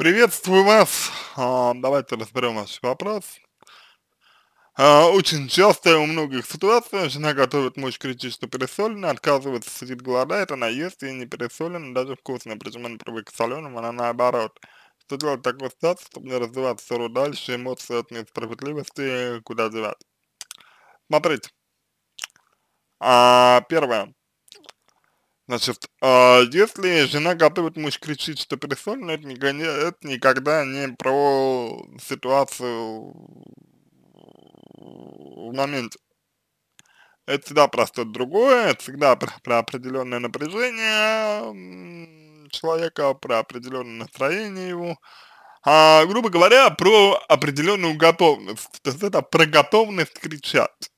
Приветствую вас. А, давайте разберем ваш вопрос. А, очень часто у многих ситуаций жена готовит мощь критично пересолена, отказывается, сидит, голодает, это ест и не пересолена, даже вкусно, причем она привык к соленым, она наоборот. Что делать так такой чтобы не развивать ссору дальше, эмоции от несправедливости, куда девать? Смотрите. А, первое. Значит, э, если жена готовит, муж кричит, что пересолено, это, это никогда не про ситуацию в моменте. Это всегда про что-то другое, это всегда про, про определенное напряжение человека, про определенное настроение его, а, грубо говоря, про определенную готовность. То есть это про готовность кричать.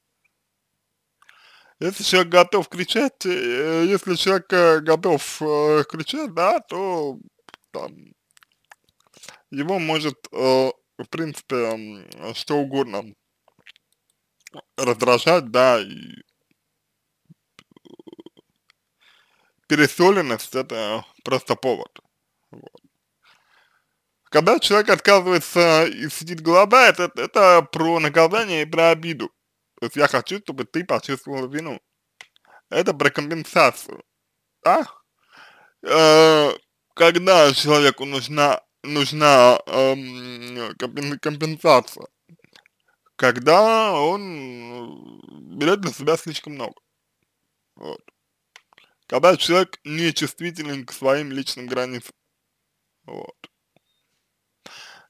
Если человек готов кричать, э, если человек э, готов э, кричать, да, то там его может, в принципе, что угодно раздражать, да, и пересоленность это просто повод. Вот. Когда человек отказывается и сидит голодает, это, это про наказание и про обиду. То есть я хочу, чтобы ты почувствовал вину. Это про компенсацию. Да? Э, когда человеку нужна, нужна э, компенсация? Когда он э, берет для себя слишком много. Вот. Когда человек не чувствителен к своим личным границам. Вот.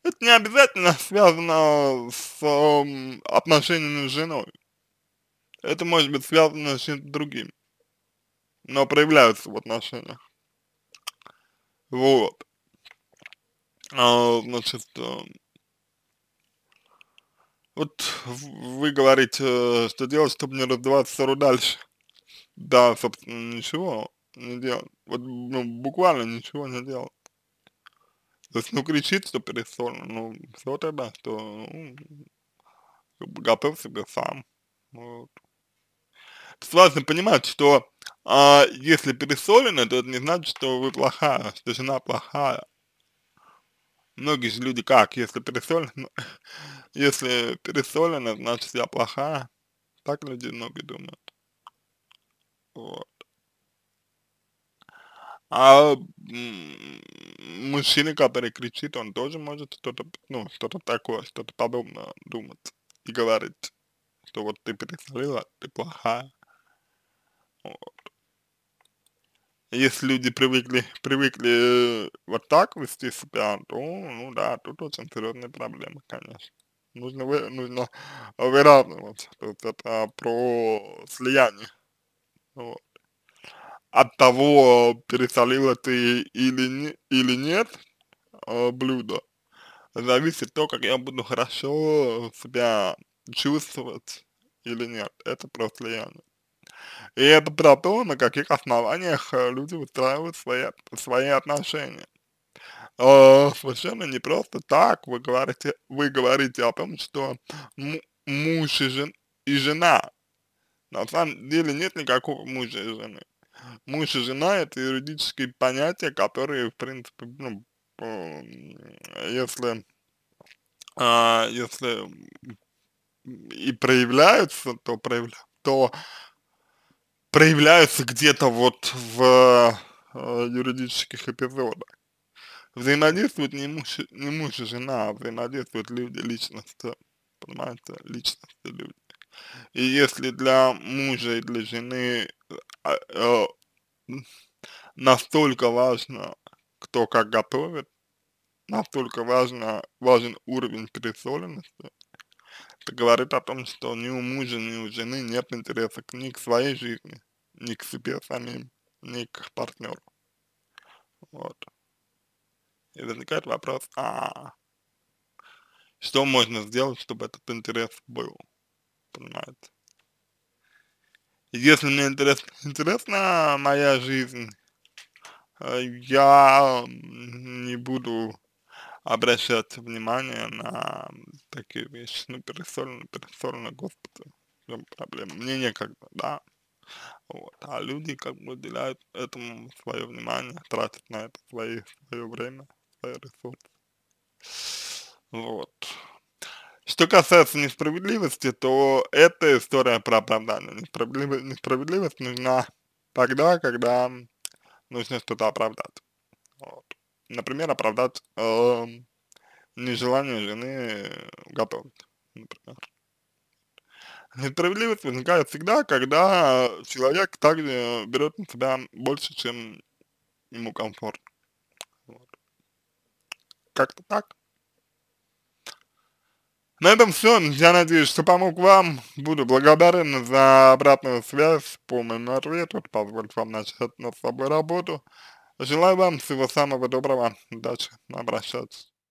Это не обязательно связано с э, отношениями с женой. Это может быть связано с чем-то другим, но проявляются в отношениях. Вот. А, значит, э, вот вы говорите, э, что делать, чтобы не раздаваться ссору дальше. Да, собственно, ничего не делать. Вот ну, буквально ничего не делать. То есть, ну, кричит, что перессорно, ну, все тогда, что, ну, готовь сам. Вот сразу понимать, что а, если пересолено, то это не значит, что вы плохая, что жена плохая. Многие же люди как, если пересолено, если пересолено, значит я плохая. Так люди многие думают. Вот. А мужчина, который кричит, он тоже может что-то, ну, что-то такое, что-то подобное думать и говорить, что вот ты пересолила, ты плохая. Вот. Если люди привыкли, привыкли э, вот так вести себя, то, ну да, тут очень серьезные проблемы, конечно. Нужно, вы, нужно выравнивать, то есть это про слияние. Вот. От того, пересолила ты или, не, или нет э, блюдо, зависит то, как я буду хорошо себя чувствовать или нет. Это про слияние. И это про то, на каких основаниях э, люди устраивают свои, свои отношения. Э, совершенно не просто так вы говорите, вы говорите о том, что муж и, жен, и жена. На самом деле нет никакого мужа и жены. Муж и жена это юридические понятия, которые, в принципе, ну, э, если, а, если и проявляются, то, проявля, то проявляются где-то вот в э, юридических эпизодах. Взаимодействует не муж, не муж и жена, а взаимодействуют люди, личности, понимаете, личности люди. И если для мужа и для жены э, э, настолько важно, кто как готовит, настолько важно, важен уровень пересоленности, это говорит о том, что ни у мужа, ни у жены нет интереса ни к своей жизни, ни к себе самим, ни к партнеру. Вот. И возникает вопрос, а что можно сделать, чтобы этот интерес был? Понимаете? Если мне интерес, интересна моя жизнь, э, я не буду обращать внимание на такие вещи. Ну, пересолено, пересолено, господи, в чем проблема? Мне некогда, да. Вот. А люди как бы уделяют этому свое внимание, тратят на это свои, свое время, свои ресурсы. Вот. Что касается несправедливости, то это история про оправдание. Несправедливость, несправедливость нужна тогда, когда нужно что-то оправдать. Вот например, оправдать э, нежелание жены готовить, например. Несправедливость возникает всегда, когда человек также берет на себя больше, чем ему комфорт. Вот. Как-то так. На этом все. Я надеюсь, что помог вам. Буду благодарен за обратную связь по моему ответу. Это позволит вам начать над собой работу. Желаю вам всего самого доброго. Удачи. Обращаться.